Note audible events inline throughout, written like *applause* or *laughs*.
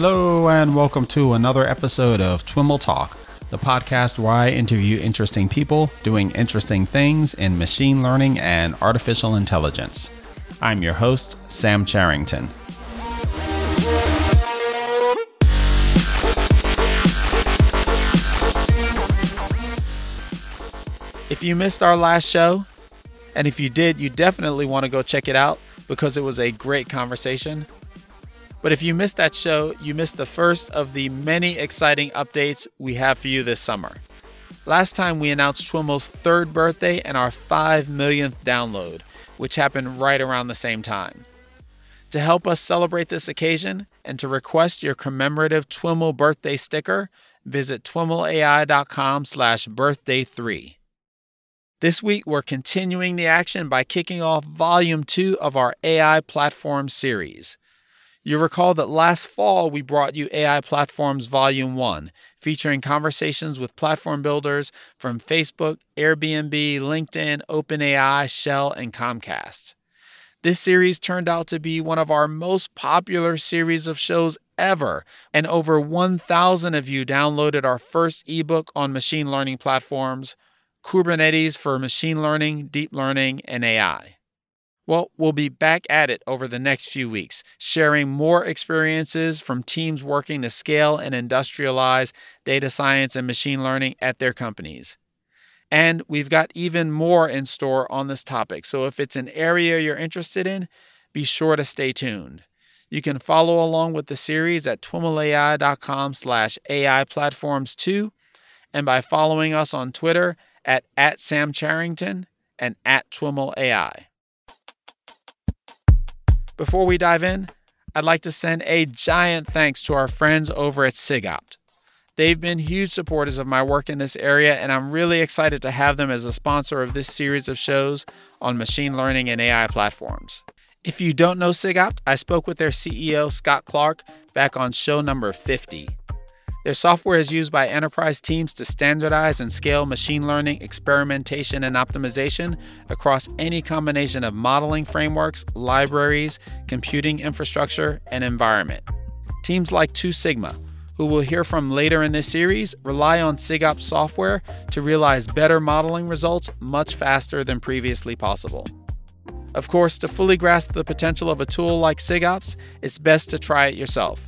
Hello, and welcome to another episode of Twimble Talk, the podcast where I interview interesting people doing interesting things in machine learning and artificial intelligence. I'm your host, Sam Charrington. If you missed our last show, and if you did, you definitely want to go check it out because it was a great conversation but if you missed that show, you missed the first of the many exciting updates we have for you this summer. Last time we announced Twimmel's third birthday and our 5 millionth download, which happened right around the same time. To help us celebrate this occasion and to request your commemorative Twimmel birthday sticker, visit twimmelai.com slash birthday 3. This week, we're continuing the action by kicking off Volume 2 of our AI Platform series – you recall that last fall we brought you AI Platforms Volume 1, featuring conversations with platform builders from Facebook, Airbnb, LinkedIn, OpenAI, Shell, and Comcast. This series turned out to be one of our most popular series of shows ever, and over 1,000 of you downloaded our first ebook on machine learning platforms, Kubernetes for Machine Learning, Deep Learning, and AI. Well, we'll be back at it over the next few weeks, sharing more experiences from teams working to scale and industrialize data science and machine learning at their companies. And we've got even more in store on this topic. So if it's an area you're interested in, be sure to stay tuned. You can follow along with the series at twimmelai.com slash AI platforms 2 and by following us on Twitter at, at Sam Charrington and at Twimmel AI. Before we dive in, I'd like to send a giant thanks to our friends over at SIGOPT. They've been huge supporters of my work in this area, and I'm really excited to have them as a sponsor of this series of shows on machine learning and AI platforms. If you don't know SIGOPT, I spoke with their CEO, Scott Clark, back on show number 50. Their software is used by enterprise teams to standardize and scale machine learning, experimentation, and optimization across any combination of modeling frameworks, libraries, computing infrastructure, and environment. Teams like Two Sigma, who we'll hear from later in this series, rely on SIGOP software to realize better modeling results much faster than previously possible. Of course, to fully grasp the potential of a tool like SIGOPS, it's best to try it yourself.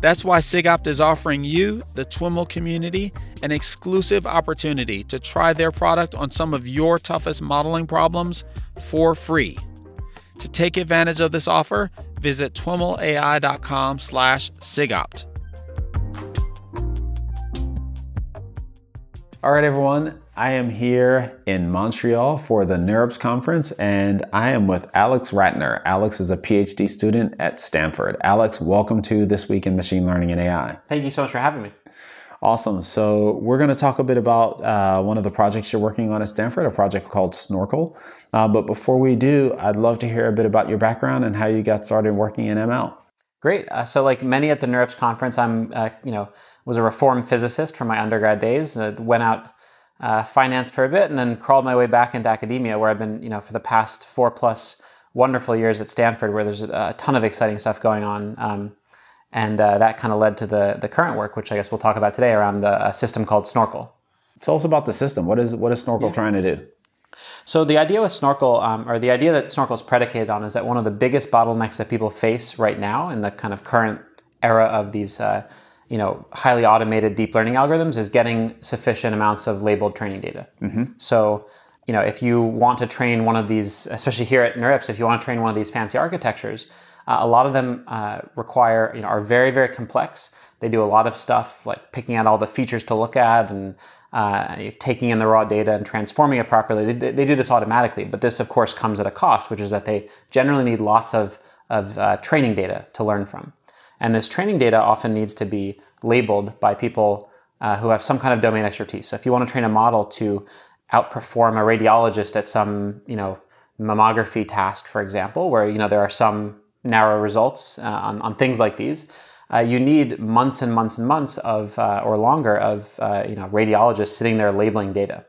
That's why SIGOPT is offering you, the TwiML community, an exclusive opportunity to try their product on some of your toughest modeling problems for free. To take advantage of this offer, visit twimlai.com/sigopt. slash SIGOPT. All right, everyone. I am here in Montreal for the NeurIPS conference, and I am with Alex Ratner. Alex is a PhD student at Stanford. Alex, welcome to This Week in Machine Learning and AI. Thank you so much for having me. Awesome. So, we're going to talk a bit about uh, one of the projects you're working on at Stanford, a project called Snorkel. Uh, but before we do, I'd love to hear a bit about your background and how you got started working in ML. Great. Uh, so, like many at the NeurIPS conference, I'm, uh, you know, was a reformed physicist from my undergrad days. Uh, went out uh, finance for a bit and then crawled my way back into academia where I've been, you know, for the past four plus wonderful years at Stanford where there's a, ton of exciting stuff going on. Um, and uh, that kind of led to the, the current work, which I guess we'll talk about today around the system called Snorkel. Tell us about the system. What is, what is Snorkel yeah. trying to do? So the idea with Snorkel, um, or the idea that Snorkel is predicated on is that one of the biggest bottlenecks that people face right now in the kind of current era of these uh, you know, highly automated deep learning algorithms is getting sufficient amounts of labeled training data. Mm-hmm. So, you know, if you want to train one of these, especially here at NeurIPS, if you want to train one of these fancy architectures, uh, a lot of them uh, require, you know, are very, very complex. They do a lot of stuff like picking out all the features to look at and uh, taking in the raw data and transforming it properly. They, they, do this automatically, but this, of course, comes at a cost, which is that they generally need lots of, of uh, training data to learn from. And this training data often needs to be labeled by people uh, who have some kind of domain expertise. So if you want to train a model to outperform a radiologist at some, you know, mammography task, for example, where, you know, there are some narrow results uh, on, on things like these, uh, you need months and months and months of, uh, or longer of, uh, you know, radiologists sitting there labeling data.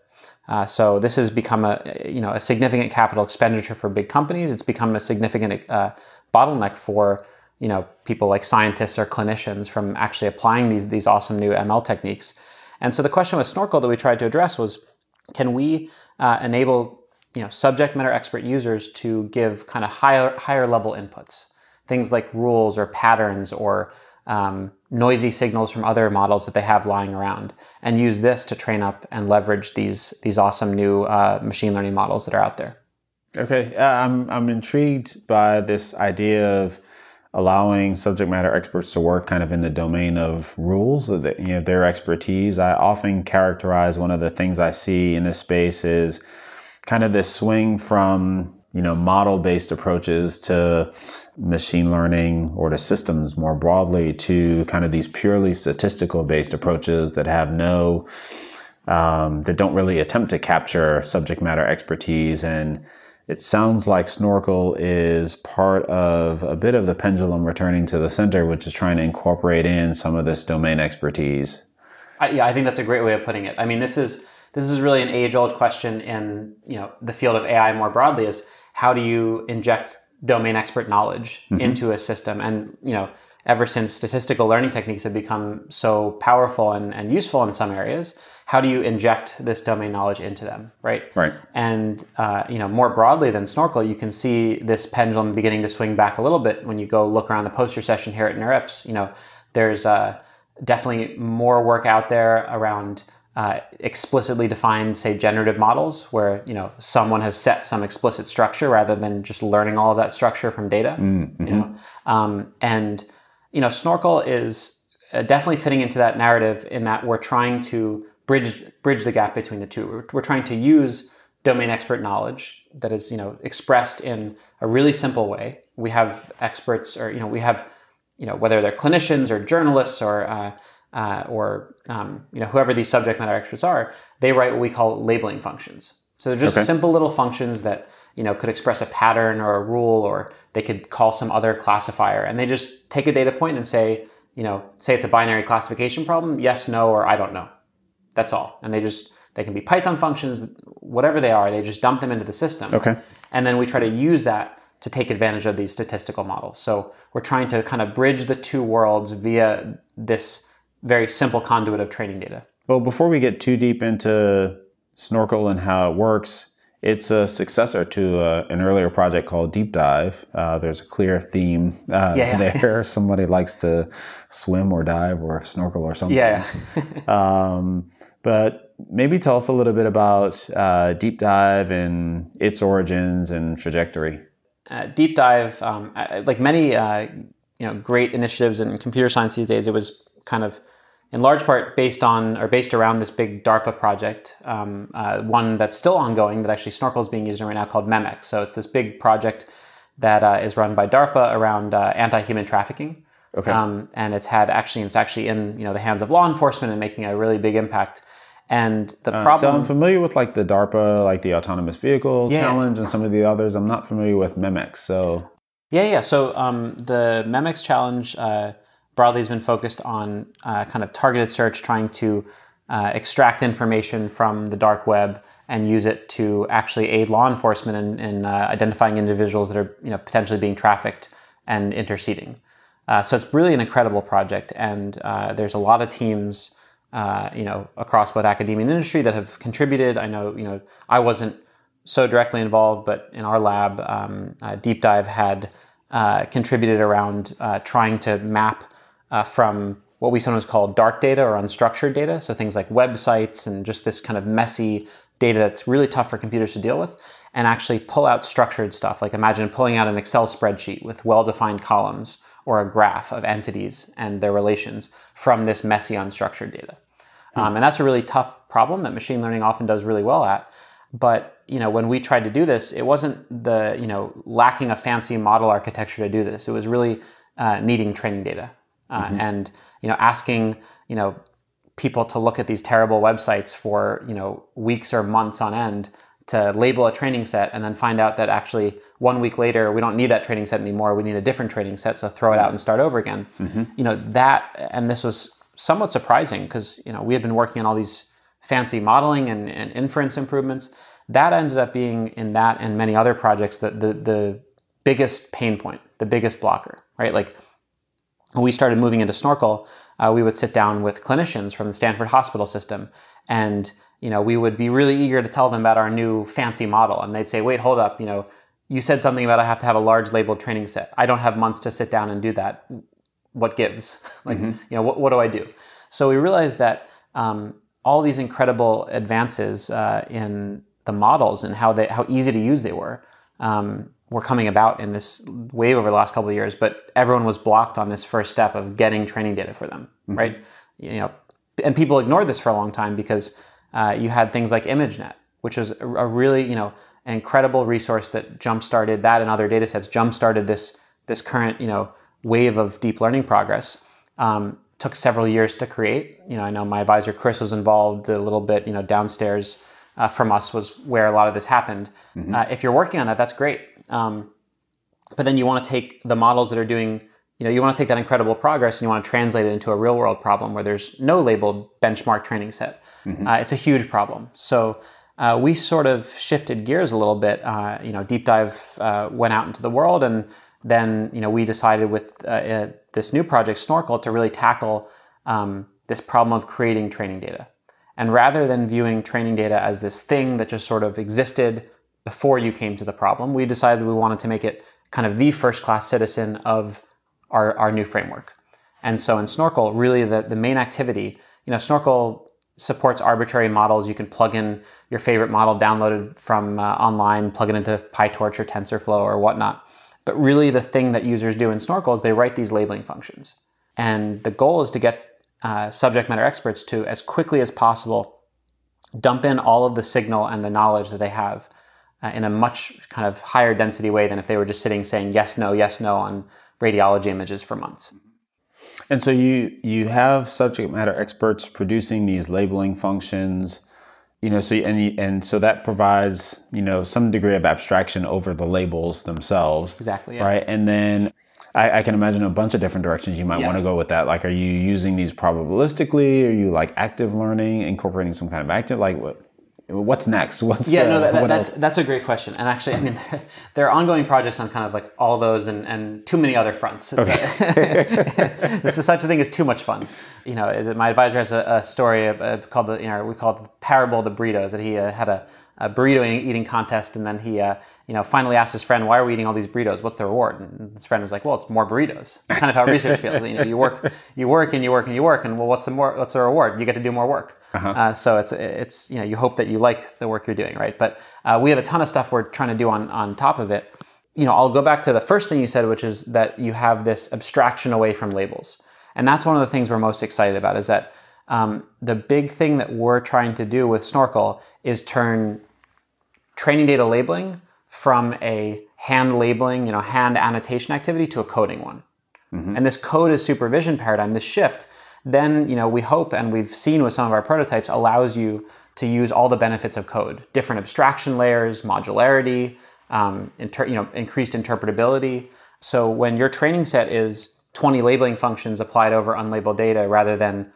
Uh, so this has become a you know a significant capital expenditure for big companies. It's become a significant uh, bottleneck for you know, people like scientists or clinicians from actually applying these, these awesome new ML techniques. And so the question with Snorkel that we tried to address was, can we uh, enable you know, subject matter expert users to give kind of higher, higher level inputs, things like rules or patterns or um, noisy signals from other models that they have lying around, and use this to train up and leverage these, these awesome new uh, machine learning models that are out there. Okay, uh, I'm, I'm intrigued by this idea of allowing subject matter experts to work kind of in the domain of rules, you know, their expertise. I often characterize one of the things I see in this space is kind of this swing from you know model-based approaches to machine learning or to systems more broadly to kind of these purely statistical-based approaches that have no um, that don't really attempt to capture subject matter expertise and it sounds like Snorkel is part of a bit of the pendulum returning to the center, which is trying to incorporate in some of this domain expertise. I, yeah, I think that's a great way of putting it. I mean, this is this is really an age-old question in you know the field of AI more broadly: is how do you inject domain expert knowledge mm -hmm. into a system? And you know, ever since statistical learning techniques have become so powerful and, and useful in some areas, how do you inject this domain knowledge into them, right? Right. And uh, you know, more broadly than snorkel, you can see this pendulum beginning to swing back a little bit when you go look around the poster session here at NeurIPS. You know, there's uh, definitely more work out there around. Uh, explicitly defined, say, generative models, where you know someone has set some explicit structure rather than just learning all of that structure from data. Mm, mm-hmm. You know, um, and you know, snorkel is uh, definitely fitting into that narrative in that we're trying to bridge bridge the gap between the two. We're, we're trying to use domain expert knowledge that is you know expressed in a really simple way. We have experts, or you know, we have you know whether they're clinicians or journalists or uh, uh, or um, you know whoever these subject matter experts are, they write what we call labeling functions. So they're just okay. simple little functions that you know could express a pattern or a rule, or they could call some other classifier, and they just take a data point and say, you know, say it's a binary classification problem, yes, no, or I don't know. That's all. And they just they can be Python functions, whatever they are. They just dump them into the system. Okay. And then we try to use that to take advantage of these statistical models. So we're trying to kind of bridge the two worlds via this very simple conduit of training data. Well, before we get too deep into Snorkel and how it works, it's a successor to uh, an earlier project called Deep Dive. Uh, there's a clear theme uh, yeah, yeah. there. *laughs* Somebody likes to swim or dive or snorkel or something. Yeah. *laughs* um, but maybe tell us a little bit about uh, Deep Dive and its origins and trajectory. Uh, Deep Dive, um, like many uh, you know great initiatives in computer science these days, it was kind of in large part based on or based around this big DARPA project, um, uh, one that's still ongoing that actually Snorkel is being used in right now called MEMEX. So it's this big project that uh, is run by DARPA around uh, anti-human trafficking. Okay. Um, and it's had actually it's actually in you know the hands of law enforcement and making a really big impact. And the uh, problem. So I'm familiar with like the DARPA, like the autonomous vehicle yeah. challenge, and some of the others. I'm not familiar with Memex. So. Yeah, yeah. So um, the Memex challenge uh, broadly has been focused on uh, kind of targeted search, trying to uh, extract information from the dark web and use it to actually aid law enforcement in, in uh, identifying individuals that are you know potentially being trafficked and interceding. Uh, so it's really an incredible project, and there's a lot of teams uh, you know, across both academia and industry that have contributed. I know, you know, I wasn't so directly involved, but in our lab, um, uh, Deep Dive had uh, contributed around uh, trying to map uh, from what we sometimes call dark data or unstructured data, so things like websites and just this kind of messy data that's really tough for computers to deal with, and actually pull out structured stuff. Like imagine pulling out an Excel spreadsheet with well-defined columns or a graph of entities and their relations from this messy unstructured data. Um, and that's a really tough problem that machine learning often does really well at. But you know, when we tried to do this, it wasn't the you know lacking a fancy model architecture to do this. It was really uh, needing training data uh, mm-hmm. and you know asking you know people to look at these terrible websites for you know weeks or months on end to label a training set and then find out that actually one week later we don't need that training set anymore we need a different training set so throw it out mm-hmm. and start over again mm-hmm. you know that and this was somewhat surprising because you know we had been working on all these fancy modeling and, and inference improvements. That ended up being in that and many other projects the the biggest pain point, the biggest blocker, right? Like when we started moving into snorkel, uh, we would sit down with clinicians from the Stanford hospital system and you know, we would be really eager to tell them about our new fancy model. And they'd say, wait, hold up, you know, you said something about I have to have a large labeled training set. I don't have months to sit down and do that what gives? *laughs* like, mm-hmm. you know, what, what do I do? So we realized that um, all these incredible advances uh, in the models and how they how easy to use they were um, were coming about in this wave over the last couple of years. But everyone was blocked on this first step of getting training data for them, mm-hmm. right? You know, and people ignored this for a long time because uh, you had things like ImageNet, which was a, a really you know an incredible resource that jump started that and other data sets jump started this this current you know wave of deep learning progress um, took several years to create. You know, I know my advisor Chris was involved a little bit. You know, downstairs uh, from us was where a lot of this happened. Mm-hmm. Uh, if you're working on that, that's great. Um, but then you want to take the models that are doing, you know, you want to take that incredible progress and you want to translate it into a real world problem where there's no labeled benchmark training set. Mm-hmm. Uh, it's a huge problem. So. Uh, we sort of shifted gears a little bit. Uh, you know, Deep Dive uh, went out into the world and then you know we decided with uh, uh, this new project Snorkel to really tackle um, this problem of creating training data. And rather than viewing training data as this thing that just sort of existed before you came to the problem, we decided we wanted to make it kind of the first class citizen of our, our new framework. And so in Snorkel, really the, the main activity, you know, Snorkel supports arbitrary models. You can plug in your favorite model downloaded from uh, online, plug it into PyTorch or TensorFlow or whatnot. But really the thing that users do in Snorkel is they write these labeling functions. And the goal is to get uh, subject matter experts to, as quickly as possible, dump in all of the signal and the knowledge that they have uh, in a much kind of higher density way than if they were just sitting saying yes, no, yes, no on radiology images for months. And so you you have subject matter experts producing these labeling functions you know so and and so that provides you know some degree of abstraction over the labels themselves exactly yeah. right and then I, I, can imagine a bunch of different directions you might yeah. want to go with that like are you using these probabilistically are you like active learning incorporating some kind of active like what what's next? What's yeah, no, uh, that, uh, that's else? that's a great question. And actually, I mean, *laughs* there are ongoing projects on kind of like all those and, and too many other fronts. okay. this *laughs* is such a thing as too much fun. You know, my advisor has a, a story called the you know we call it the parable of the burritos that he uh, had a a burrito eating contest, and then he, uh, you know, finally asked his friend, "Why are we eating all these burritos? What's the reward?" And his friend was like, "Well, it's more burritos." *laughs* kind of how research feels. You know, you work, you work, and you work, and you work, and well, what's the more? What's the reward? You get to do more work. Uh-huh. Uh, so it's it's you know, you hope that you like the work you're doing, right? But uh, we have a ton of stuff we're trying to do on on top of it. You know, I'll go back to the first thing you said, which is that you have this abstraction away from labels, and that's one of the things we're most excited about. Is that um, the big thing that we're trying to do with Snorkel is turn training data labeling from a hand labeling, you know, hand annotation activity to a coding one. Mm-hmm. And this code is supervision paradigm, this shift, then, you know, we hope and we've seen with some of our prototypes allows you to use all the benefits of code, different abstraction layers, modularity, um, inter- you know, increased interpretability. So when your training set is 20 labeling functions applied over unlabeled data rather than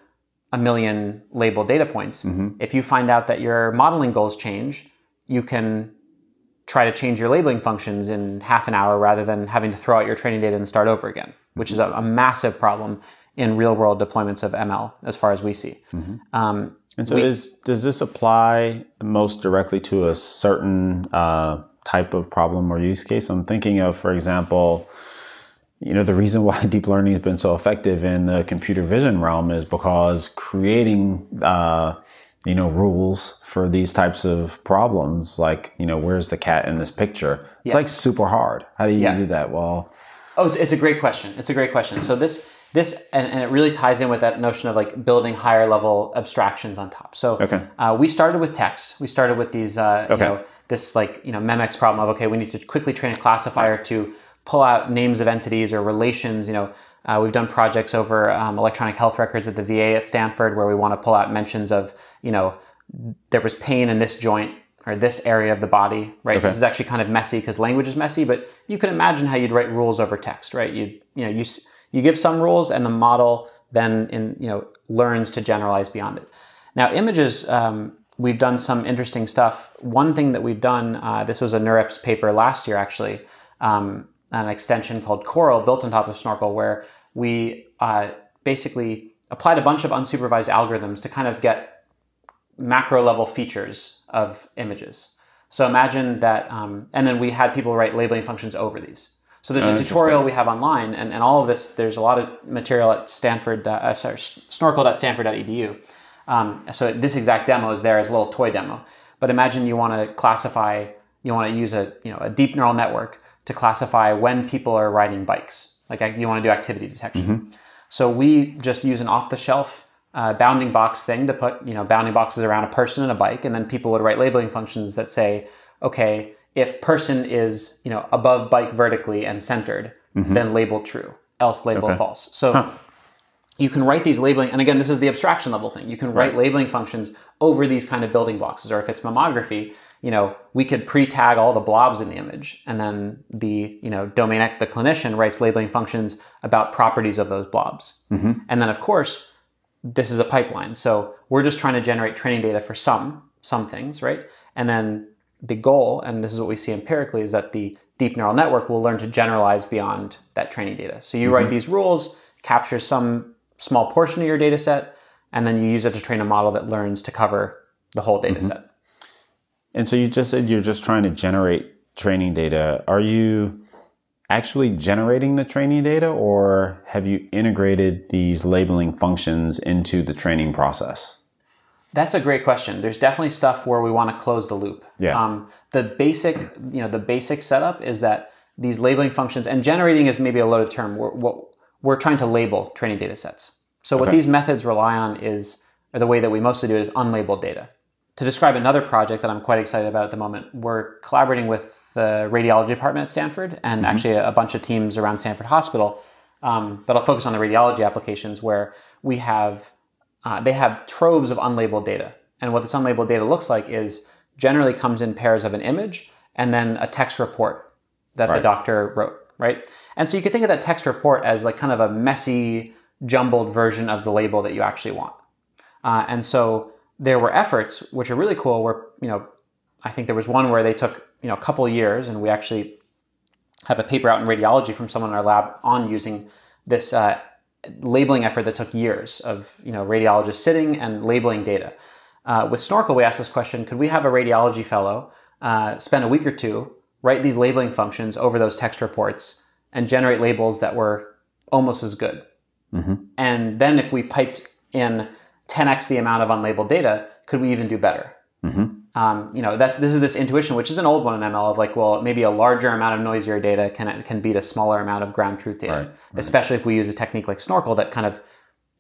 a million labeled data points, mm-hmm. if you find out that your modeling goals change, you can try to change your labeling functions in half an hour rather than having to throw out your training data and start over again, which is a, a massive problem in real world deployments of ML as far as we see. Mm-hmm. Um, and so, we, is, does this apply most directly to a certain uh, type of problem or use case? I'm thinking of, for example, you know, the reason why *laughs* deep learning has been so effective in the computer vision realm is because creating uh, you know rules for these types of problems like you know where's the cat in this picture it's yeah. like super hard how do you yeah. do that well oh it's, it's, a great question it's a great question so this this and, and, it really ties in with that notion of like building higher level abstractions on top so okay. Uh, we started with text we started with these uh, okay. you know this like you know memex problem of okay we need to quickly train a classifier to pull out names of entities or relations you know uh, we've done projects over um, electronic health records at the VA at Stanford where we want to pull out mentions of, you know, there was pain in this joint or this area of the body, right? Okay. This is actually kind of messy because language is messy, but you can imagine how you'd write rules over text, right? You you know you you give some rules and the model then in you know learns to generalize beyond it. Now images. Um, we've done some interesting stuff. One thing that we've done, uh, this was a NeurIPS paper last year actually, um, an extension called Coral built on top of Snorkel, where we uh, basically applied a bunch of unsupervised algorithms to kind of get macro level features of images. So imagine that, um, and then we had people write labeling functions over these. So there's oh, a tutorial we have online, and, and all of this, there's a lot of material at Stanford, uh, uh sorry, snorkel.stanford.edu. Um, so this exact demo is there as a little toy demo. But imagine you want to classify, you want to use a, you know, a deep neural network to classify when people are riding bikes. Like you want to do activity detection. Mm -hmm. So we just use an off-the-shelf uh, bounding box thing to put you know bounding boxes around a person and a bike, and then people would write labeling functions that say, okay, if person is you know above bike vertically and centered, mm -hmm. then label true, else label okay. false. So. Huh. You can write these labeling, and again, this is the abstraction level thing. You can write right. labeling functions over these kind of building boxes, or if it's mammography, you know, we could pre-tag all the blobs in the image. And then the, you know, domain the clinician writes labeling functions about properties of those blobs. Mm -hmm. And then of course, this is a pipeline. So we're just trying to generate training data for some, some things, right? And then the goal, and this is what we see empirically, is that the deep neural network will learn to generalize beyond that training data. So you mm -hmm. write mm-hmm. these rules, capture some small portion of your data set, and then you use it to train a model that learns to cover the whole data mm -hmm. set. And so you just said you're just trying to generate training data. Are you actually generating the training data or have you integrated these labeling functions into the training process? That's a great question. There's definitely stuff where we want to close the loop. Yeah. Um, the basic, you know, the basic setup is that these labeling functions and generating is maybe a loaded term. We're, what we're trying to label training data sets. So what these methods rely on is, or the way that we mostly do it is unlabeled data to describe another project that I'm quite excited about at the moment, we're collaborating with the radiology department at Stanford and mm-hmm. actually a, bunch of teams around Stanford Hospital. Um, but I'll focus on the radiology applications where we have uh, they have troves of unlabeled data, and what this unlabeled data looks like is generally comes in pairs of an image and then a text report that right. the doctor wrote, right? And so you could think of that text report as like kind of a messy, jumbled version of the label that you actually want. Uh, and so there were efforts which are really cool where, you know, I think there was one where they took, you know, a couple years and we actually have a paper out in radiology from someone in our lab on using this uh, labeling effort that took years of you know radiologists sitting and labeling data. Uh, with Snorkel, we asked this question: Could we have a radiology fellow uh, spend a week or two write these labeling functions over those text reports and generate labels that were almost as good? Mm-hmm. And then if we piped in 10x the amount of unlabeled data, could we even do better? Mm-hmm. Um, you know, that's this is this intuition, which is an old one in ML of like, well, maybe a larger amount of noisier data can can beat a smaller amount of ground truth data, right, right. especially if we use a technique like Snorkel that kind of,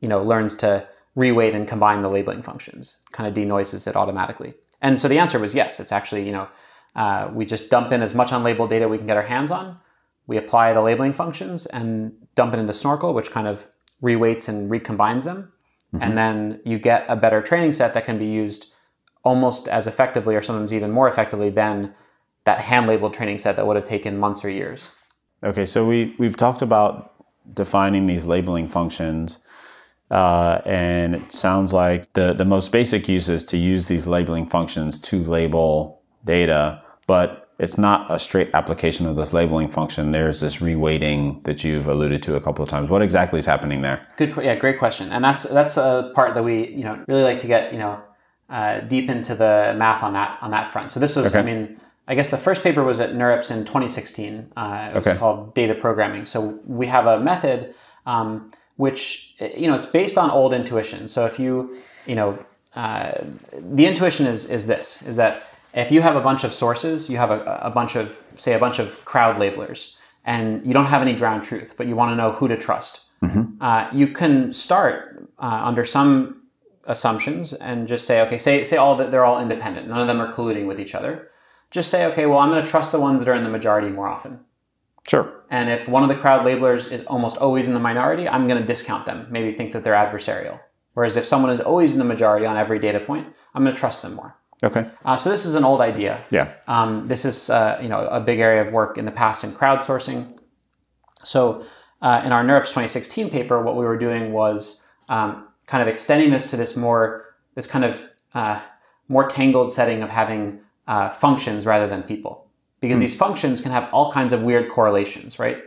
you know, learns to reweight and combine the labeling functions, kind of denoises it automatically. And so the answer was yes. It's actually you know, uh, we just dump in as much unlabeled data we can get our hands on. We apply the labeling functions and dump it into Snorkel, which kind of reweights and recombines them Mm-hmm. And then you get a better training set that can be used almost as effectively or sometimes even more effectively than that hand labeled training set that would have taken months or years. Okay, so we, we've talked about defining these labeling functions. Uh, and it sounds like the, the most basic use is to use these labeling functions to label data. But it's not a straight application of this labeling function. There's this reweighting that you've alluded to a couple of times. What exactly is happening there? Good, yeah, great question. And that's that's a part that we you know really like to get you know uh, deep into the math on that on that front. So this was, okay. I mean, I guess the first paper was at NeurIPS in 2016. Uh, it was okay. called data programming. So we have a method um, which you know it's based on old intuition. So if you you know uh, the intuition is is this is that if you have a bunch of sources, you have a, a bunch of, say, a bunch of crowd labelers, and you don't have any ground truth, but you want to know who to trust, mm-hmm. uh, you can start uh, under some assumptions and just say, okay, say, say all that they're all independent, none of them are colluding with each other. Just say, okay, well, I'm going to trust the ones that are in the majority more often. Sure. And if one of the crowd labelers is almost always in the minority, I'm going to discount them, maybe think that they're adversarial. Whereas if someone is always in the majority on every data point, I'm going to trust them more. Okay. Uh, so this is an old idea. Yeah. Um, this is uh, you know a big area of work in the past in crowdsourcing. So uh, in our NeurIPS 2016 paper, what we were doing was um, kind of extending this to this more this kind of uh, more tangled setting of having uh, functions rather than people, because mm. these functions can have all kinds of weird correlations, right?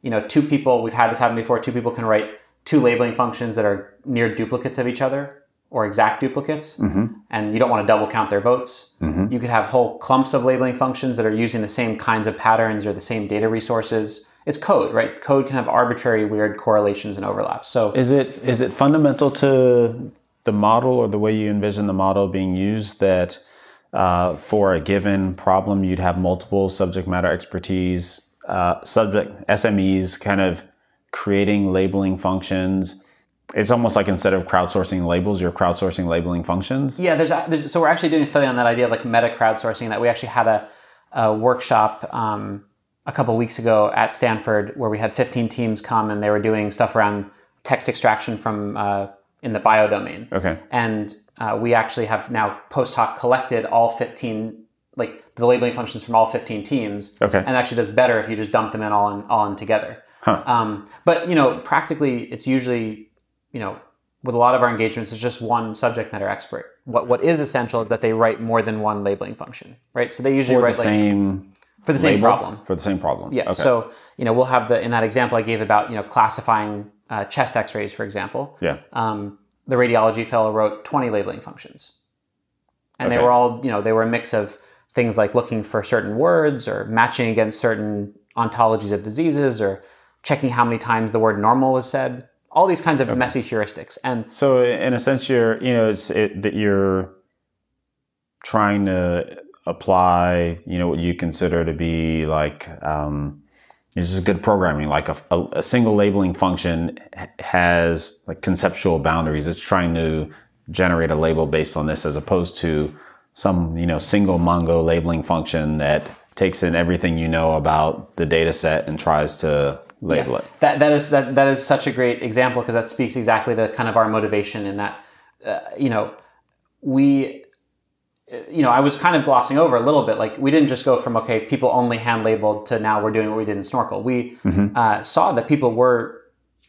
You know, two people we've had this happen before. Two people can write two labeling functions that are near duplicates of each other or exact duplicates, mm -hmm. and you don't want to double count their votes. Mm -hmm. You could have whole clumps of labeling functions that are using the same kinds of patterns or the same data resources. It's code, right? Code can have arbitrary, weird correlations and overlaps. So, is it is it fundamental to the model or the way you envision the model being used that uh, for a given problem you'd have multiple subject matter expertise, uh, subject SMEs, kind of creating labeling functions? it's almost like instead of crowdsourcing labels, you're crowdsourcing labeling functions. Yeah, there's, a, there's so we're actually doing a study on that idea of like meta crowdsourcing. That we actually had a, a workshop um, a couple weeks ago at Stanford where we had 15 teams come and they were doing stuff around text extraction from uh, in the bio domain. Okay. And uh, we actually have now post hoc collected all 15 like the labeling functions from all 15 teams. Okay. And actually does better if you just dump them in all in all in together. Huh. Um, but you know, practically, it's usually you know, with a lot of our engagements, it's just one subject matter expert. What what is essential is that they write more than one labeling function, right? So they usually for write the like, same for the same problem. For the same problem. Yeah. Okay. So you know, we'll have the in that example I gave about you know classifying uh, chest X-rays, for example. Yeah. Um, the radiology fellow wrote 20 labeling functions, and okay. they were all you know they were a mix of things like looking for certain words or matching against certain ontologies of diseases or checking how many times the word normal was said all these kinds of okay. messy heuristics. And so, in a sense, you're you know it's it, that you're trying to apply you know what you consider to be like um, it's just good programming. Like a, a, a single labeling function has like conceptual boundaries. It's trying to generate a label based on this, as opposed to some you know single Mongo labeling function that takes in everything you know about the data set and tries to label yeah. it. That, that is that that is such a great example because that speaks exactly to kind of our motivation in that uh, you know we uh, you know I was kind of glossing over a little bit like we didn't just go from okay people only hand labeled to now we're doing what we did in snorkel. We mm-hmm. uh, saw that people were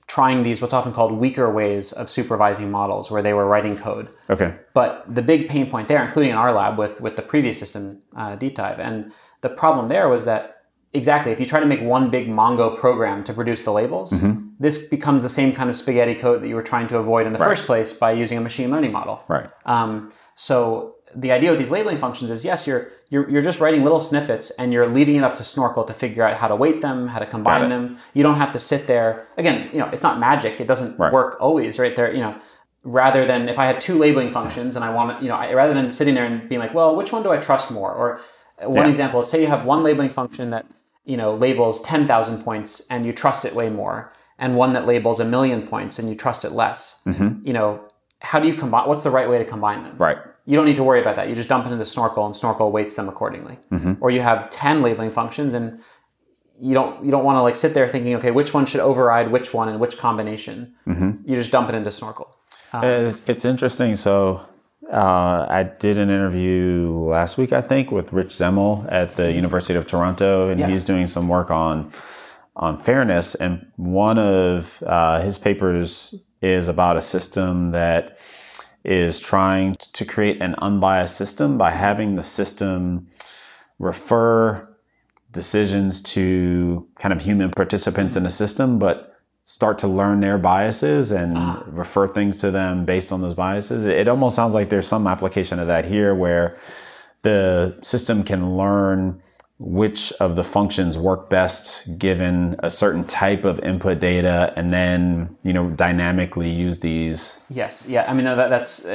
trying these what's often called weaker ways of supervising models where they were writing code. Okay. But the big pain point there, including in our lab with with the previous system uh, deep dive, and the problem there was that Exactly. If you try to make one big Mongo program to produce the labels, mm-hmm. this becomes the same kind of spaghetti code that you were trying to avoid in the right. first place by using a machine learning model. Right. Um, so the idea with these labeling functions is yes, you're, you're, you're just writing little snippets and you're leaving it up to Snorkel to figure out how to weight them, how to combine them. You don't have to sit there. Again, you know, it's not magic. It doesn't right. work always, right? There, you know, rather than if I have two labeling functions and I want to, you know, I, rather than sitting there and being like, well, which one do I trust more? Or uh, one yeah. example, say you have one labeling function that you know, labels 10,000 points and you trust it way more, and one that labels a million points and you trust it less. Mm-hmm. You know, how do you combine? What's the right way to combine them? Right. You don't need to worry about that. You just dump it into Snorkel, and Snorkel weights them accordingly. Mm-hmm. Or you have 10 labeling functions, and you don't you don't want to like sit there thinking, okay, which one should override which one and which combination. Mm-hmm. You just dump it into Snorkel. Um, it's, it's interesting. So uh, I did an interview last week, I think, with Rich Zemmel at the University of Toronto, and yeah. he's doing some work on on fairness. And one of uh, his papers is about a system that is trying to create an unbiased system by having the system refer decisions to kind of human participants in the system, but start to learn their biases and ah. refer things to them based on those biases. It, it almost sounds like there's some application of that here where the system can learn which of the functions work best given a certain type of input data and then you know dynamically use these yes yeah i mean no, that, that's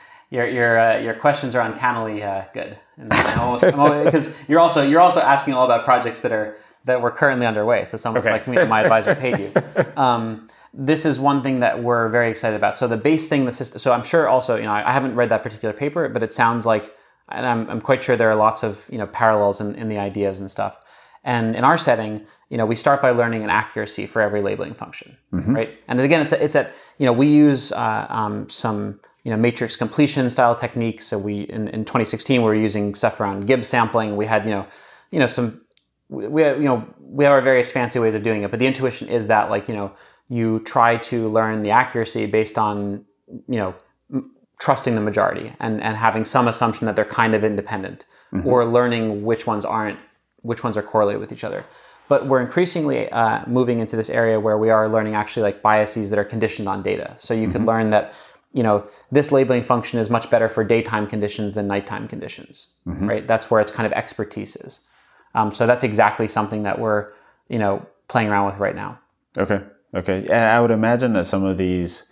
*laughs* your your uh, your questions are uncannily uh, good because you're also you're also asking all about projects that are that were currently underway. So it's almost okay. like you know, my advisor paid you. *laughs* Um, this is one thing that we're very excited about. So the base thing, the system. So I'm sure also, you know, I, I haven't read that particular paper, but it sounds like, and I'm, I'm quite sure there are lots of you know parallels in, in the ideas and stuff. And in our setting, you know, we start by learning an accuracy for every labeling function, mm-hmm. right? And again, it's a, it's that you know we use uh, um, some you know matrix completion style techniques. So we in, in 2016 we were using stuff around Gibbs sampling. We had you know you know some we have, you know we have our various fancy ways of doing it, but the intuition is that like you know you try to learn the accuracy based on you know m- trusting the majority and and having some assumption that they're kind of independent mm-hmm. or learning which ones aren't which ones are correlated with each other. But we're increasingly uh, moving into this area where we are learning actually like biases that are conditioned on data. So you mm-hmm. could learn that you know this labeling function is much better for daytime conditions than nighttime conditions, mm-hmm. right? That's where its kind of expertise is. Um, so that's exactly something that we're, you know, playing around with right now. Okay. Okay. And I would imagine that some of these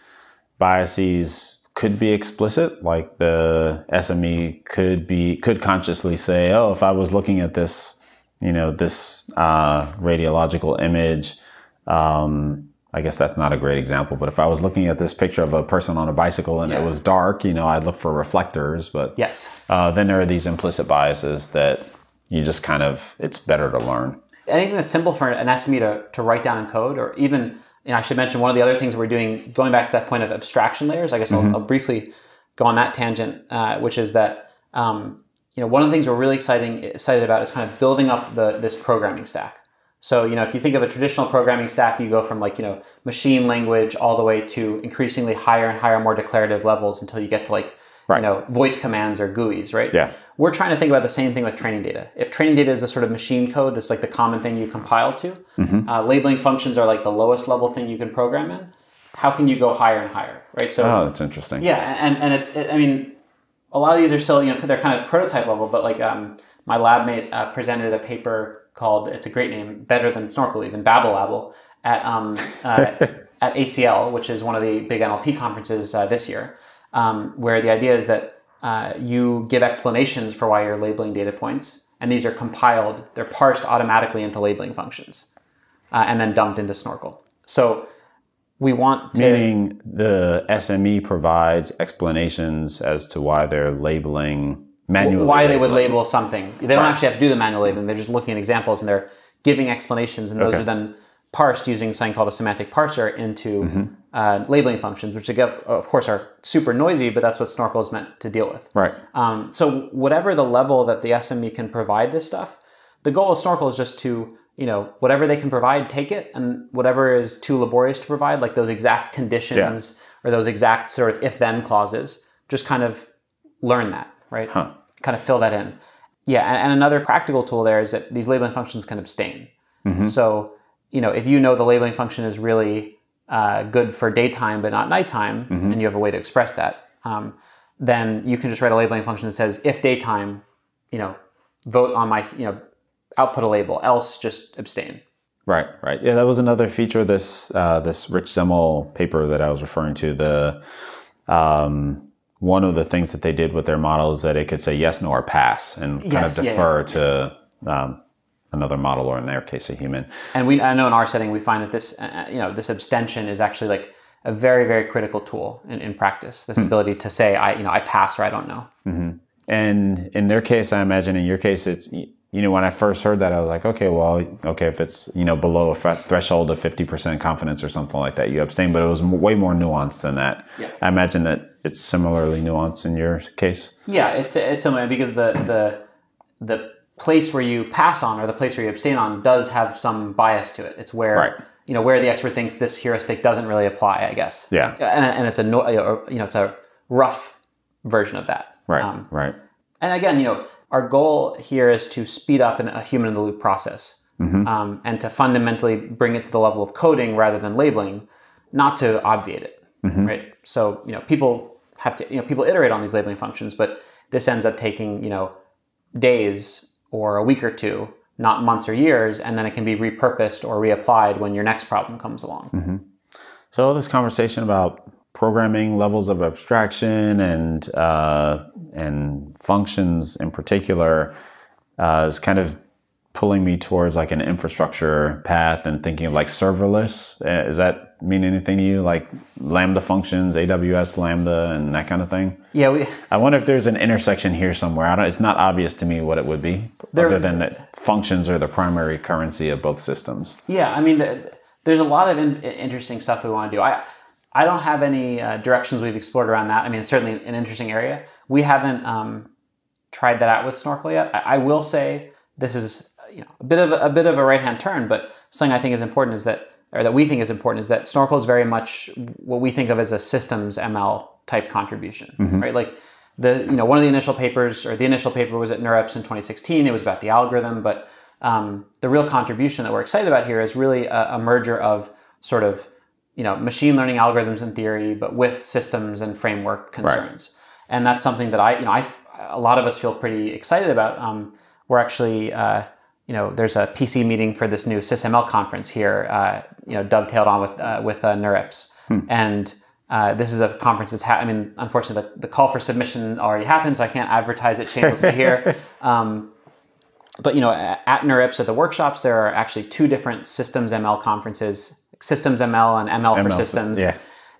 biases could be explicit, like the SME could be could consciously say, "Oh, if I was looking at this, you know, this uh, radiological image." Um, I guess that's not a great example, but if I was looking at this picture of a person on a bicycle and yeah. it was dark, you know, I'd look for reflectors. But yes, uh, then there are these implicit biases that you just kind of, it's better to learn. Anything that's simple for an SME to, to write down in code, or even, And I should mention one of the other things we're doing, going back to that point of abstraction layers, I guess mm-hmm. I'll, I'll, briefly go on that tangent, uh, which is that, um, you know, one of the things we're really exciting, excited about is kind of building up the, this programming stack. So, you know, if you think of a traditional programming stack, you go from like, you know, machine language all the way to increasingly higher and higher, more declarative levels until you get to like Right. You know, voice commands or GUIs, right? Yeah. We're trying to think about the same thing with training data. If training data is a sort of machine code, that's like the common thing you compile to. Mm-hmm. Uh, labeling functions are like the lowest level thing you can program in. How can you go higher and higher, right? So oh, that's interesting. Yeah, and and it's it, I mean, a lot of these are still you know they're kind of prototype level, but like um, my lab mate uh, presented a paper called it's a great name, better than Snorkel even Babelabel at um, uh, *laughs* at ACL, which is one of the big NLP conferences uh, this year um, where the idea is that uh, you give explanations for why you're labeling data points, and these are compiled, they're parsed automatically into labeling functions, uh, and then dumped into Snorkel. So we want to... Meaning the SME provides explanations as to why they're labeling manually. Why labeling. they would label something. They don't actually have to do the manual labeling. They're just looking at examples and they're giving explanations, and those okay. are then parsed using something called a semantic parser into mm-hmm uh, labeling functions, which of course are super noisy, but that's what Snorkel is meant to deal with. Right. Um, so whatever the level that the SME can provide this stuff, the goal of Snorkel is just to you know whatever they can provide, take it, and whatever is too laborious to provide, like those exact conditions yeah. or those exact sort of if-then clauses, just kind of learn that, right? Huh. Kind of fill that in. Yeah, and, and, another practical tool there is that these labeling functions can abstain. Mm-hmm. So you know if you know the labeling function is really uh, good for daytime but not nighttime, mm-hmm. and you have a way to express that, um, then you can just write a labeling function that says if daytime, you know, vote on my you know output a label, else just abstain. Right, right. Yeah, that was another feature this uh, this Rich Zemmel paper that I was referring to. The um, one of the things that they did with their model is that it could say yes, no, or pass, and kind yes, of defer yeah, yeah. to um, another model or in their case a human and we i know in our setting we find that this uh, uh, you know this abstention is actually like a very very critical tool in, in practice this mm-hmm. ability to say i you know i pass or i don't know mm-hmm. and in their case i imagine in your case it's you know when i first heard that i was like okay well okay if it's you know below a threshold of 50% confidence or something like that you abstain but it was way more nuanced than that yeah. i imagine that it's similarly nuanced in your case yeah it's it's similar because the the the place where you pass on or the place where you abstain on does have some bias to it. It's where right. you know where the expert thinks this heuristic doesn't really apply. I guess. Yeah. And, and it's a you know it's a rough version of that. Right. Um, right. And again, you know, our goal here is to speed up an, a human in the loop process mm-hmm. um, and to fundamentally bring it to the level of coding rather than labeling, not to obviate it. Mm-hmm. Right. So you know, people have to you know people iterate on these labeling functions, but this ends up taking you know days or a week or two, not months or years, and then it can be repurposed or reapplied when your next problem comes along. Mm-hmm. So, this conversation about programming levels of abstraction and uh, and functions in particular uh, is kind of pulling me towards like an infrastructure path and thinking of like serverless. Does uh, that mean anything to you? Like Lambda functions, AWS Lambda, and that kind of thing? Yeah. We, I wonder if there's an intersection here somewhere. I don't, it's not obvious to me what it would be, there, other than that functions are the primary currency of both systems. Yeah. I mean, the, there's a lot of in, interesting stuff we want to do. I, I don't have any uh, directions we've explored around that. I mean, it's certainly an interesting area. We haven't um, tried that out with Snorkel yet. I, I will say this is you know, a bit of a bit of a right hand turn, but something I think is important is that, or that we think is important is that Snorkel is very much what we think of as a systems ML type contribution, mm-hmm. right? Like the you know one of the initial papers or the initial paper was at NeurIPS in 2016. It was about the algorithm, but um, the real contribution that we're excited about here is really a, a merger of sort of you know machine learning algorithms in theory, but with systems and framework concerns. Right. And that's something that I you know I a lot of us feel pretty excited about. Um, we're actually uh, you know, there's a PC meeting for this new SysML conference here, uh, you know, dovetailed on with uh, with uh, NeurIPS. Hmm. And uh, this is a conference that's, ha- I mean, unfortunately, the, the, call for submission already happened, so I can't advertise it shamelessly *laughs* here. Um, but, you know, at NeurIPS at the workshops, there are actually two different Systems ML conferences, Systems ML and ML, ML for Systems. Yeah.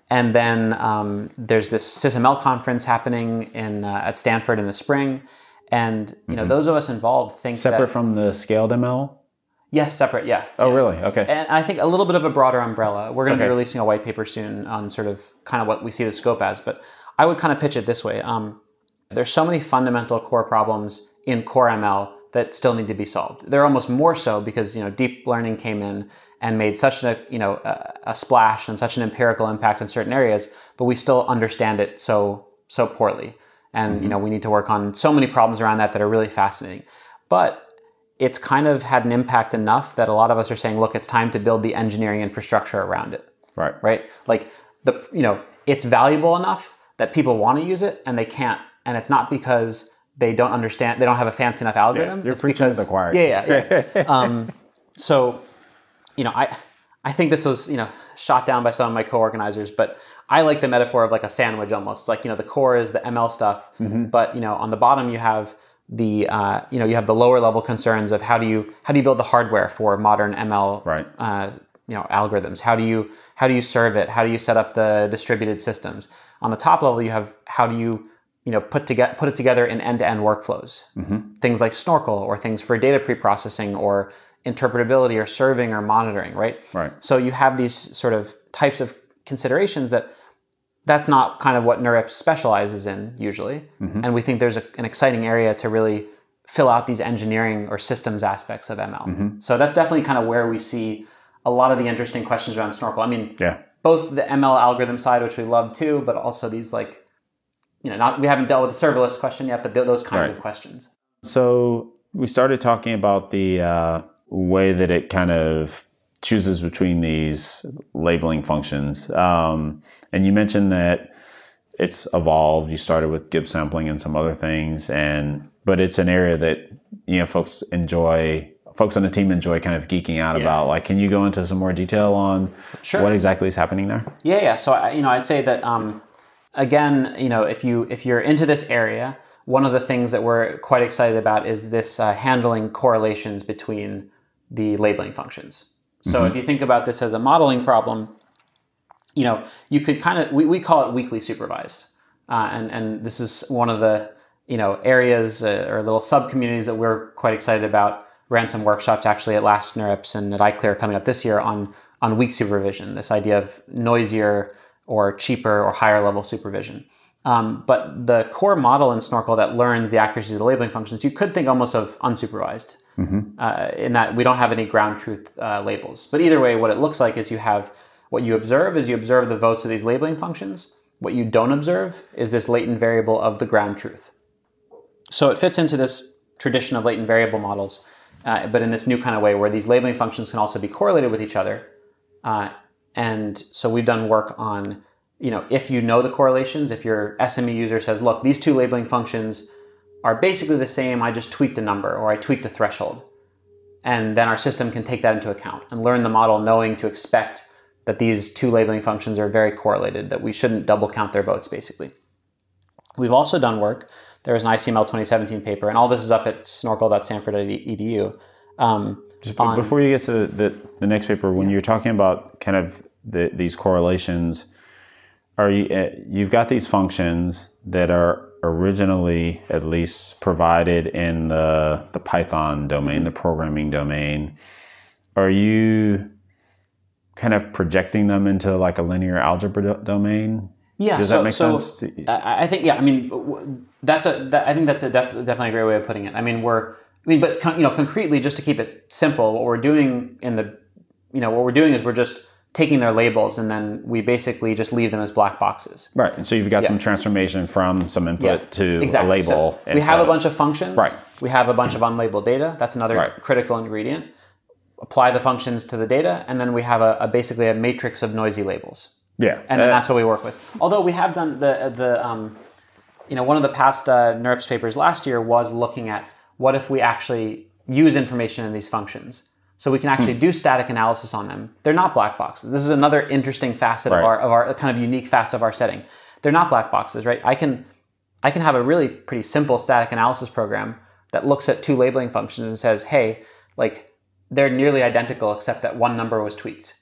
And then um, there's this SysML conference happening in, uh, at Stanford in the spring. And you mm-hmm. know, those of us involved think separate that, from the scaled ML. Yes, separate. Yeah. Oh, yeah. really? Okay. And I think a little bit of a broader umbrella. We're going to okay. be releasing a white paper soon on sort of kind of what we see the scope as. But I would kind of pitch it this way: um, there's so many fundamental core problems in core ML that still need to be solved. They're almost more so because you know deep learning came in and made such a you know a, a, splash and such an empirical impact in certain areas, but we still understand it so so poorly. And mm-hmm. you know, we need to work on so many problems around that that are really fascinating. But it's kind of had an impact enough that a lot of us are saying, look, it's time to build the engineering infrastructure around it. Right. Right? Like the you know, it's valuable enough that people want to use it and they can't. And it's not because they don't understand they don't have a fancy enough algorithm. Yeah, you're it's preaching because, to the choir. Yeah, yeah. yeah. *laughs* um, so you know, I I think this was, you know, shot down by some of my co-organizers, but I like the metaphor of like a sandwich almost. Like, you know, the core is the ML stuff, mm-hmm. but you know, on the bottom you have the uh, you know you have the lower level concerns of how do you how do you build the hardware for modern ML right. uh, you know algorithms? How do you how do you serve it? How do you set up the distributed systems? On the top level, you have how do you you know put together put it together in end to end workflows? Mm-hmm. Things like Snorkel or things for data preprocessing or interpretability or serving or monitoring, right? Right. So you have these sort of types of considerations that that's not kind of what NeurIP specializes in usually. Mm-hmm. And we think there's a, an exciting area to really fill out these engineering or systems aspects of ML. Mm-hmm. So that's definitely kind of where we see a lot of the interesting questions around snorkel. I mean, yeah. both the ML algorithm side, which we love too, but also these like, you know, not we haven't dealt with the serverless question yet, but th- those kinds right. of questions. So we started talking about the uh, way that it kind of chooses between these labeling functions. Um, and you mentioned that it's evolved. You started with Gibbs sampling and some other things, and but it's an area that you know folks enjoy. Folks on the team enjoy kind of geeking out yeah. about. Like, can you go into some more detail on sure. what exactly is happening there? Yeah, yeah. So I, you know, I'd say that um, again, you know, if you if you're into this area, one of the things that we're quite excited about is this uh, handling correlations between the labeling functions. So mm-hmm. if you think about this as a modeling problem, you know, you could kind of, we, we call it weakly supervised. Uh, and, and this is one of the, you know, areas uh, or little sub-communities that we're quite excited about. Ran some workshops actually at last NeurIPS and at iClear coming up this year on, on weak supervision, this idea of noisier or cheaper or higher level supervision. Um, but the core model in Snorkel that learns the accuracy of the labeling functions, you could think almost of unsupervised. Mm-hmm. Uh, in that we don't have any ground truth uh, labels. But either way, what it looks like is you have what you observe is you observe the votes of these labeling functions. What you don't observe is this latent variable of the ground truth. So it fits into this tradition of latent variable models, uh, but in this new kind of way where these labeling functions can also be correlated with each other. Uh, and so we've done work on, you know, if you know the correlations, if your SME user says, look, these two labeling functions are basically the same, I just tweaked a number or I tweaked a threshold. And then our system can take that into account and learn the model knowing to expect that these two labeling functions are very correlated, that we shouldn't double count their votes basically. We've also done work, There is an ICML 2017 paper, and all this is up at snorkel.sanford.edu. Um, just on, before you get to the, the next paper, when yeah. you're talking about kind of the, these correlations, are you, eh, you've got these functions that are originally at least provided in the, the Python domain, the programming domain. Are you kind of projecting them into like a linear algebra do domain? Yeah. Does so, that make so sense? I think yeah. I mean, that's a. That, I think that's a def definitely a great way of putting it. I mean, we're. I mean, but you know, concretely, just to keep it simple, what we're doing in the, you know, what we're doing is we're just taking their labels and then we basically just leave them as black boxes. Right. And so you've got yeah. some transformation from some input yeah. to exactly. a label. So we have a bunch of functions. Right. We have a bunch of unlabeled data. That's another right. critical ingredient. Apply the functions to the data, and then we have a, a basically a matrix of noisy labels. Yeah. And uh, that's what we work with. Although we have done the the um, you know one of the past uh, papers last year was looking at what if we actually use information in these functions so we can actually do static analysis on them. They're not black boxes. This is another interesting facet right. of, our, of our kind of unique facet of our setting. They're not black boxes, right? I can I can have a really pretty simple static analysis program that looks at two labeling functions and says, hey, like they're nearly identical except that one number was tweaked.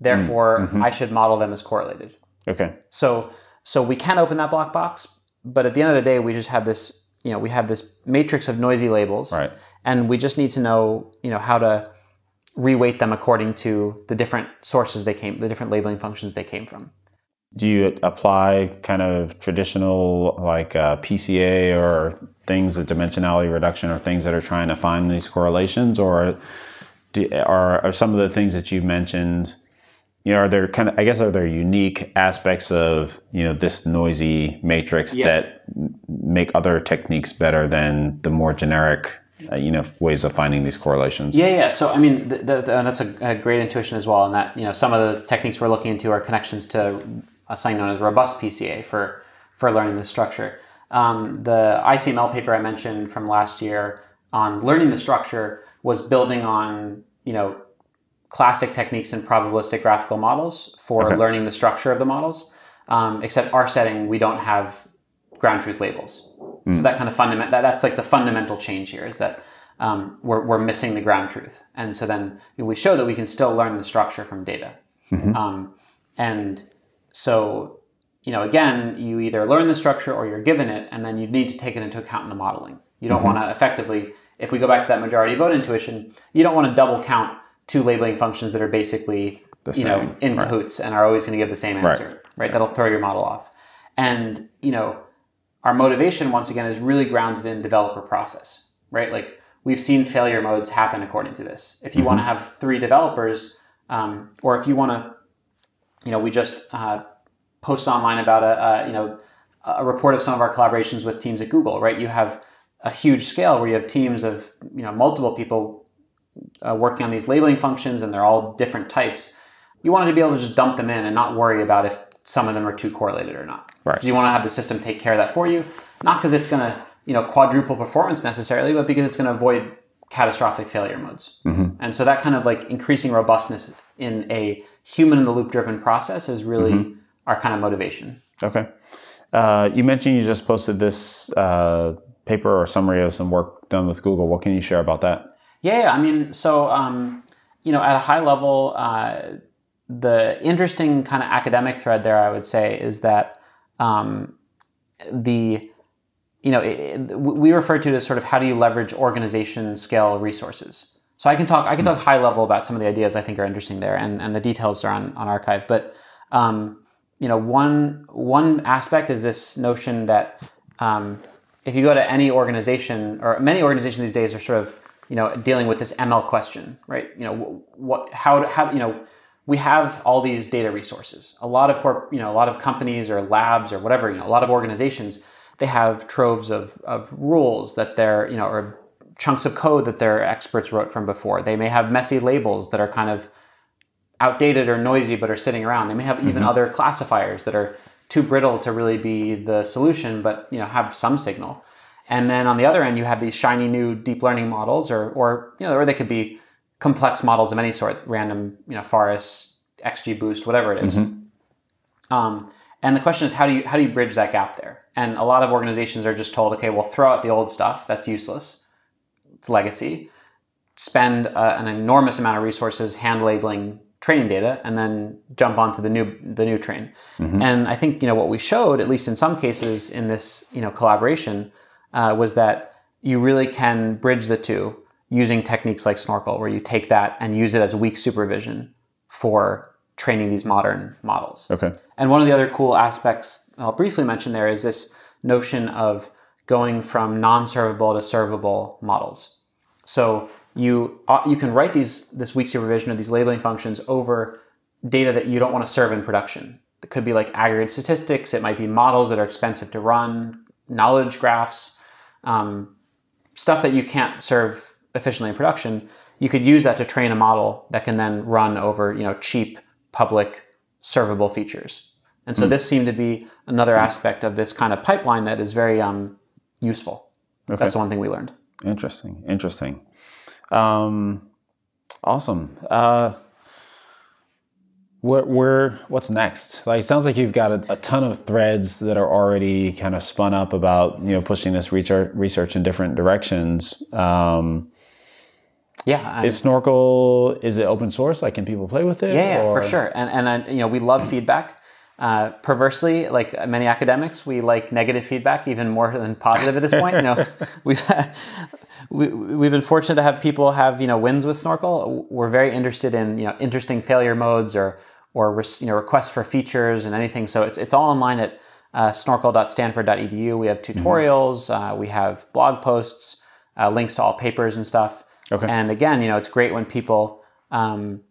Therefore, mm, mm-hmm. I should model them as correlated. Okay. So so we can open that black box, but at the end of the day, we just have this, you know, we have this matrix of noisy labels. Right. And we just need to know, you know, how to reweight them according to the different sources they came, the different labeling functions they came from. Do you apply kind of traditional like uh, PCA or things that dimensionality reduction or things that are trying to find these correlations or do, are, are some of the things that you have mentioned you know, are there kind of, I guess, are there unique aspects of, you know, this noisy matrix yeah. that make other techniques better than the more generic uh, you know ways of finding these correlations yeah yeah so i mean the, the, the, that's a, a, great intuition as well and that you know some of the techniques we're looking into are connections to a sign known as robust pca for for learning the structure um, the icml paper i mentioned from last year on learning the structure was building on you know classic techniques and probabilistic graphical models for okay. learning the structure of the models um, except our setting we don't have ground truth labels Mm. So that kind of fundament that, that's like the fundamental change here is that um, we're, we're missing the ground truth. And so then we show that we can still learn the structure from data. Mm-hmm. Um, and so, you know, again, you either learn the structure or you're given it, and then you need to take it into account in the modeling. You don't mm-hmm. want to effectively, if we go back to that majority vote intuition, you don't want to double count two labeling functions that are basically, the you know, in right. cahoots and are always going to give the same answer, right? right? That'll throw your model off. And, you know, our motivation, once again, is really grounded in developer process, right? Like we've seen failure modes happen according to this. If you mm -hmm. want to have three developers, um, or if you want to, you know, we just uh, post online about a, a, you know a report of some of our collaborations with teams at Google, right? You have a huge scale where you have teams of you know multiple people uh, working on these labeling functions, and they're all different types. You wanted to be able to just dump them in and not worry about if some of them are too correlated or not. Right. You want to have the system take care of that for you, not because it's going to you know quadruple performance necessarily, but because it's going to avoid catastrophic failure modes. Mm-hmm. And so that kind of like increasing robustness in a human in the loop driven process is really mm-hmm. our kind of motivation. Okay. Uh, you mentioned you just posted this uh, paper or summary of some work done with Google. What can you share about that? Yeah, I mean, so um, you know, at a high level, uh, the interesting kind of academic thread there, I would say, is that um, the you know it, we refer to it as sort of how do you leverage organization scale resources. So I can talk I can hmm. talk high level about some of the ideas I think are interesting there, and, and the details are on on archive. But um, you know one one aspect is this notion that um, if you go to any organization or many organizations these days are sort of you know dealing with this ML question, right? You know what how how you know we have all these data resources. A lot of corp, you know, a lot of companies or labs or whatever, you know, a lot of organizations, they have troves of, of rules that they're, you know, or chunks of code that their experts wrote from before. They may have messy labels that are kind of outdated or noisy but are sitting around. They may have even mm-hmm. other classifiers that are too brittle to really be the solution, but you know, have some signal. And then on the other end, you have these shiny new deep learning models, or or you know, or they could be complex models of any sort, random, you know, forest, XGBoost, whatever it is. Mm -hmm. um, and the question is, how do you how do you bridge that gap there? And a lot of organizations are just told, okay, we'll throw out the old stuff that's useless, it's legacy. Spend uh, an enormous amount of resources hand labeling training data, and then jump onto the new the new train. Mm -hmm. And I think you know what we showed, at least in some cases, in this you know collaboration, uh, was that you really can bridge the two using techniques like snorkel, where you take that and use it as weak supervision for training these modern models. Okay. And one of the other cool aspects I'll briefly mention there is this notion of going from non-servable to servable models. So you uh, you can write these this weak supervision or these labeling functions over data that you don't want to serve in production. It could be like aggregate statistics. It might be models that are expensive to run, knowledge graphs, um, stuff that you can't serve efficiently in production, you could use that to train a model that can then run over you know cheap public servable features. And so mm. this seemed to be another aspect of this kind of pipeline that is very um, useful. Okay. That's the one thing we learned. Interesting. Interesting. Um, awesome. Uh, what where what's next? Like, it sounds like you've got a, a, ton of threads that are already kind of spun up about you know pushing this research research in different directions. Um, yeah. I, is Snorkel is it open source? Like, can people play with it? Yeah, for sure. And and I, you know, we love feedback. Uh, perversely, like many academics, we like negative feedback even more than positive at this point. You know, *laughs* *laughs* we've we, we've been fortunate to have people have you know wins with Snorkel. We're very interested in you know interesting failure modes or or you know requests for features and anything. So it's it's all online at uh, snorkel.stanford.edu. We have mm-hmm. tutorials, mm-hmm. uh, we have blog posts, uh, links to all papers and stuff. Okay. And again, you know, it's great when people, um,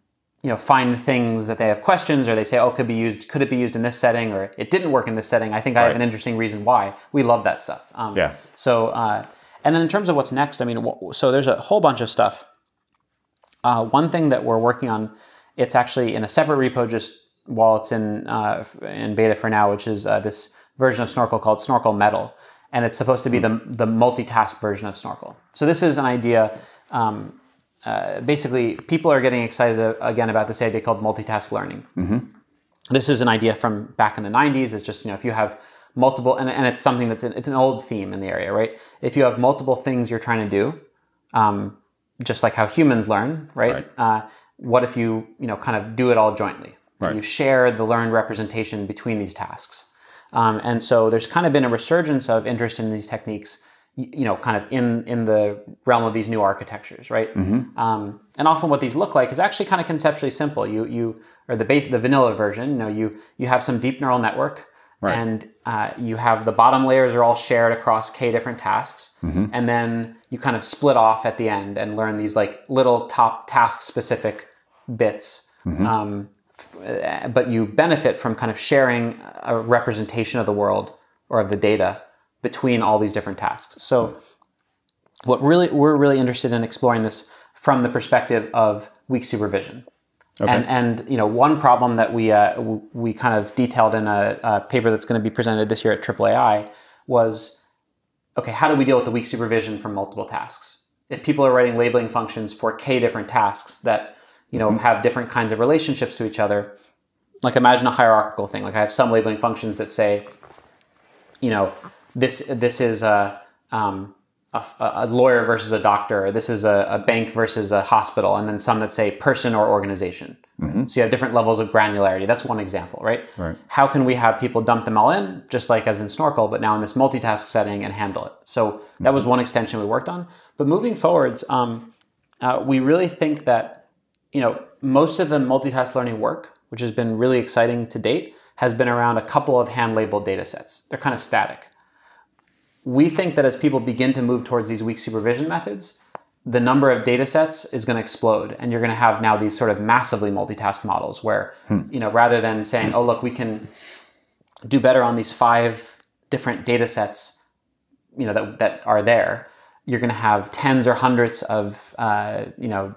you know, find things that they have questions or they say, oh, could be used, could it be used in this setting or it didn't work in this setting. I think I have an interesting reason why. We love that stuff. Um, yeah. So, uh, and then in terms of what's next, I mean, so there's a whole bunch of stuff. Uh, one thing that we're working on, it's actually in a separate repo just while it's in uh, in beta for now, which is uh, this version of Snorkel called Snorkel Metal, and it's supposed to be hmm. the the multitask version of Snorkel. So this is an idea um, uh, basically people are getting excited uh, again about this idea called multitask learning. Mm-hmm. This is an idea from back in the 90s. It's just, you know, if you have multiple, and, and it's something that's, an, it's an old theme in the area, right? If you have multiple things you're trying to do, um, just like how humans learn, right? right. Uh, what if you, you know, kind of do it all jointly? Right. You share the learned representation between these tasks. Um, and so there's kind of been a resurgence of interest in these techniques you know, kind of in in the realm of these new architectures, right? Mm-hmm. Um, and often, what these look like is actually kind of conceptually simple. You you or the base, the vanilla version. You know, you you have some deep neural network, right. and uh, you have the bottom layers are all shared across k different tasks, mm-hmm. and then you kind of split off at the end and learn these like little top task specific bits. Mm-hmm. Um, f- uh, but you benefit from kind of sharing a representation of the world or of the data between all these different tasks. So what really we're really interested in exploring this from the perspective of weak supervision. Okay. And, and you know one problem that we uh, we kind of detailed in a, a paper that's going to be presented this year at AAAI was okay how do we deal with the weak supervision from multiple tasks if people are writing labeling functions for k different tasks that you know mm -hmm. have different kinds of relationships to each other like imagine a hierarchical thing like i have some labeling functions that say you know this this is a, um, a, a, lawyer versus a doctor. This is a, a, bank versus a hospital, and then some that say person or organization. Mm-hmm. So you have different levels of granularity. That's one example, right? right? How can we have people dump them all in, just like as in snorkel, but now in this multitask setting and handle it? So that mm-hmm. was one extension we worked on. But moving forwards, um, uh, we really think that you know most of the multitask learning work, which has been really exciting to date, has been around a couple of hand labeled data sets. They're kind of static we think that as people begin to move towards these weak supervision methods, the number of data sets is going to explode and you're going to have now these sort of massively multitask models where hmm. you know rather than saying oh look we can do better on these five different data sets you know that, that are there you're going to have tens or hundreds of uh, you know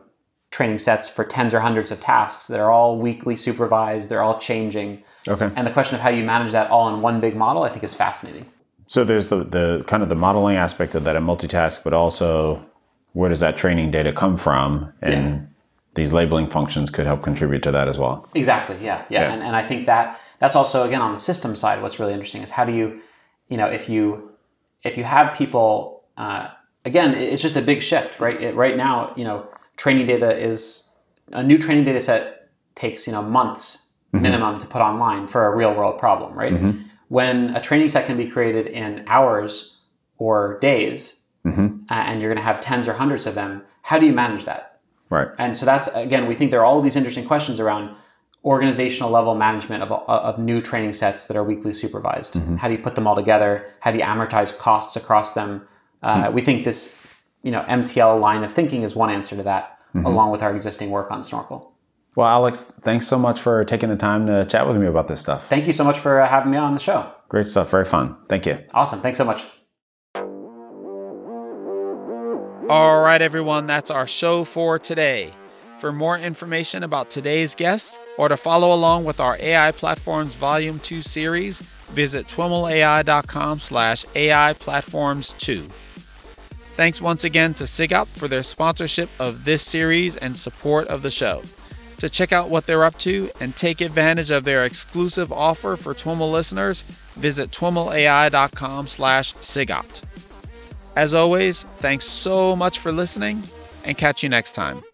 training sets for tens or hundreds of tasks that are all weekly supervised they're all changing okay and the question of how you manage that all in one big model i think is fascinating so there's the, the kind of the modeling aspect of that a multitask, but also where does that training data come from? And yeah. these labeling functions could help contribute to that as well. Exactly. Yeah. Yeah. yeah. And, and I think that that's also again on the system side. What's really interesting is how do you, you know, if you if you have people uh, again, it's just a big shift, right? It, right now, you know, training data is a new training data set takes you know months mm-hmm. minimum to put online for a real world problem, right? Mm-hmm when a training set can be created in hours or days, mm-hmm. Uh, and you're going to have tens or hundreds of them, how do you manage that? Right. And so that's again, we think there are all these interesting questions around organizational level management of, uh, of new training sets that are weekly supervised. Mm-hmm. How do you put them all together? How do you amortize costs across them? Uh, mm-hmm. We think this, you know, MTL line of thinking is one answer to that, mm-hmm. along with our existing work on Snorkel. Well, Alex, thanks so much for taking the time to chat with me about this stuff. Thank you so much for uh, having me on the show. Great stuff. Very fun. Thank you. Awesome. Thanks so much. All right, everyone. That's our show for today. For more information about today's guest or to follow along with our AI Platforms Volume 2 series, visit twimmelai.com slash AI Platforms 2. Thanks once again to SIGOP for their sponsorship of this series and support of the show to check out what they're up to and take advantage of their exclusive offer for Twimmel listeners, visit twimmelai.com slash sigopt. As always, thanks so much for listening and catch you next time.